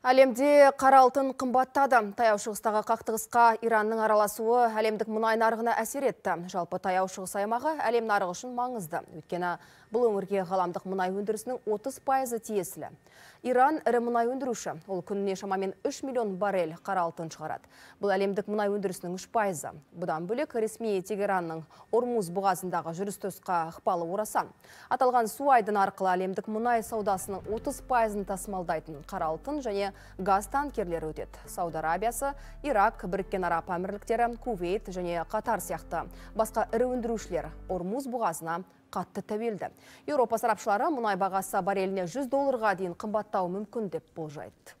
Әлемде қара алтын қымбаттады. Таяу шығыстағы қақтығысқа Иранның араласуы әлемдік мұнай нарығына әсер етті. Жалпы таяу шығыс аймағы әлем нарығы үшін маңызды. Өйткені бұл өңірге ғаламдық мұнай өндірісінің 30 пайызы тиесілі. Иран ірі мұнай өндіруші. Ол күніне шамамен 3 миллион баррель қара алтын шығарады. Бұл әлемдік мұнай өндірісінің 3 пайызы. Бұдан бөлек ресми Тегеранның Ормуз бұғазындағы жүріс ықпалы орасан. Аталған су айдыны арқылы әлемдік мұнай саудасының 30 пайызын тасымалдайтын қара алтын және газ танкерлері өтеді сауд арабиясы ирак біріккен араб әмірліктері кувейт және қатар сияқты басқа ірі өндірушілер ормуз бұғазына қатты тәуелді еуропа сарапшылары мұнай бағасы барреліне 100 долларға дейін қымбаттауы мүмкін деп болжайды